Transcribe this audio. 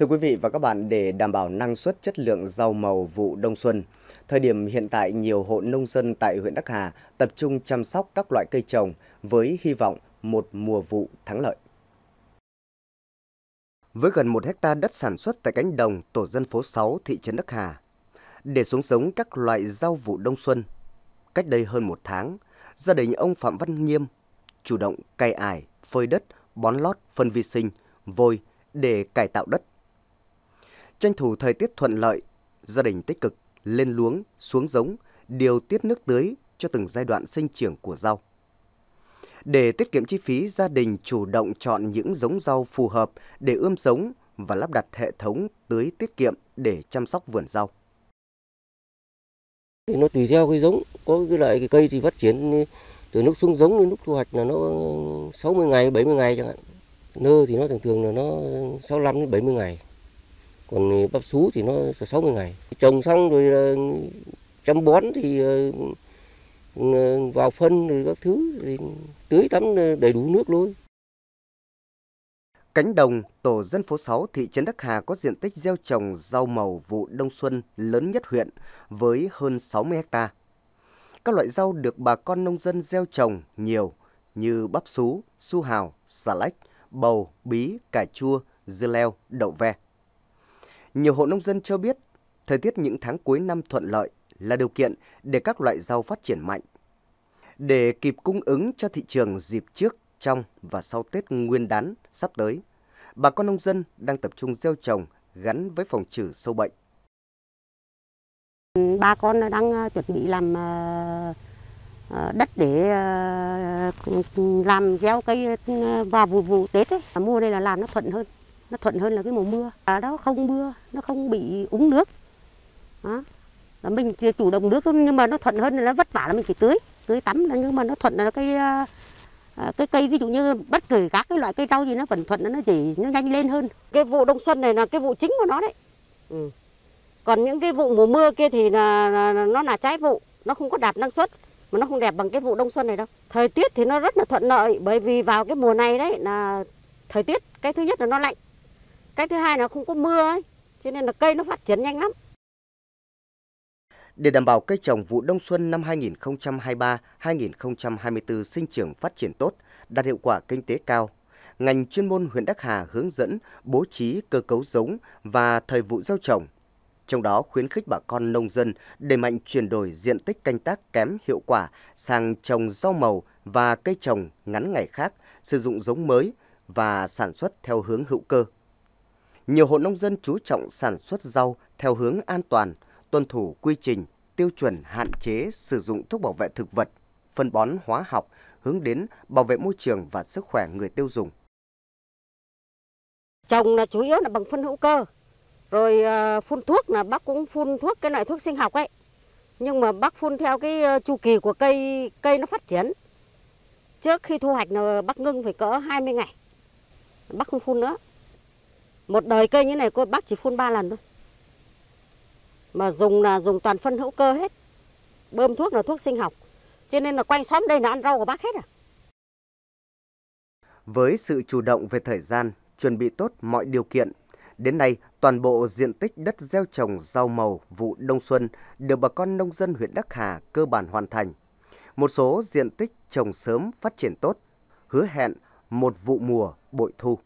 Thưa quý vị và các bạn, để đảm bảo năng suất chất lượng rau màu vụ đông xuân, thời điểm hiện tại nhiều hộ nông dân tại huyện Đắc Hà tập trung chăm sóc các loại cây trồng với hy vọng một mùa vụ thắng lợi. Với gần 1 hecta đất sản xuất tại cánh đồng tổ dân phố 6 thị trấn Đắc Hà, để xuống giống các loại rau vụ đông xuân, cách đây hơn một tháng, gia đình ông Phạm Văn Nghiêm chủ động cày ải, phơi đất, bón lót, phân vi sinh, vôi để cải tạo đất Tranh thủ thời tiết thuận lợi, gia đình tích cực lên luống, xuống giống, điều tiết nước tưới cho từng giai đoạn sinh trưởng của rau. Để tiết kiệm chi phí, gia đình chủ động chọn những giống rau phù hợp để ươm giống và lắp đặt hệ thống tưới tiết kiệm để chăm sóc vườn rau. Nó tùy theo cái giống, có cái loại cái cây thì phát triển từ lúc xuống giống đến lúc thu hoạch là nó 60 ngày, 70 ngày chẳng hạn. Nơ thì nó thường thường là nó 65 đến 70 ngày còn bắp sú thì nó 60 ngày trồng xong rồi ờ, chăm bón thì ờ, ờ, vào phân rồi các thứ thì tưới tắm đầy đủ nước luôn Cánh đồng, tổ dân phố 6 thị trấn Đắc Hà có diện tích gieo trồng rau màu vụ đông xuân lớn nhất huyện với hơn 60 hecta. Các loại rau được bà con nông dân gieo trồng nhiều như bắp sú, su hào, xà lách, bầu, bí, cà chua, dưa leo, đậu ve. Nhiều hộ nông dân cho biết, thời tiết những tháng cuối năm thuận lợi là điều kiện để các loại rau phát triển mạnh. Để kịp cung ứng cho thị trường dịp trước, trong và sau Tết Nguyên đán sắp tới, bà con nông dân đang tập trung gieo trồng gắn với phòng trừ sâu bệnh. ba con đang ờ, chuẩn bị làm ờ, ờ, đất để làm gieo cây vào vụ vụ Tết ấy. Mua đây là làm nó thuận hơn nó thuận hơn là cái mùa mưa à đó không mưa nó không bị úng nước đó. là mình chủ động nước nhưng mà nó thuận hơn là nó vất vả là mình phải tưới tưới tắm nhưng mà nó thuận là cái à, à, cái cây ví dụ như bất kỳ các cái loại cây rau gì nó vẫn thuận nó chỉ nó nhanh lên hơn cái vụ đông xuân này là cái vụ chính của nó đấy ừ. còn những cái vụ mùa mưa kia thì là, là nó là trái vụ nó không có đạt năng suất mà nó không đẹp bằng cái vụ đông xuân này đâu thời tiết thì nó rất là thuận lợi bởi vì vào cái mùa này đấy là thời tiết cái thứ nhất là nó lạnh cái thứ hai là không có mưa ấy, cho nên là cây nó phát triển nhanh lắm. Để đảm bảo cây trồng vụ đông xuân năm 2023-2024 sinh trưởng phát triển tốt, đạt hiệu quả kinh tế cao, ngành chuyên môn huyện Đắc Hà hướng dẫn bố trí cơ cấu giống và thời vụ gieo trồng. Trong đó khuyến khích bà con nông dân đẩy mạnh chuyển đổi diện tích canh tác kém hiệu quả sang trồng rau màu và cây trồng ngắn ngày khác, sử dụng giống mới và sản xuất theo hướng hữu cơ. Nhiều hộ nông dân chú trọng sản xuất rau theo hướng an toàn, tuân thủ quy trình, tiêu chuẩn hạn chế sử dụng thuốc bảo vệ thực vật, phân bón hóa học, hướng đến bảo vệ môi trường và sức khỏe người tiêu dùng. Trồng là chủ yếu là bằng phân hữu cơ, rồi ờ, phun thuốc là bác cũng phun thuốc cái loại thuốc sinh học ấy. Nhưng mà bác phun theo cái ờ, chu kỳ của cây cây nó phát triển. Trước khi thu hoạch là bác ngưng phải cỡ 20 ngày. Bác không phun nữa. Một đời cây như này cô bác chỉ phun 3 lần thôi. Mà dùng là dùng toàn phân hữu cơ hết. Bơm thuốc là thuốc sinh học. Cho nên là quanh xóm đây là ăn rau của bác hết à. Với sự chủ động về thời gian, chuẩn bị tốt mọi điều kiện, đến nay toàn bộ diện tích đất gieo trồng rau màu vụ đông xuân được bà con nông dân huyện Đắc Hà cơ bản hoàn thành. Một số diện tích trồng sớm phát triển tốt, hứa hẹn một vụ mùa bội thu.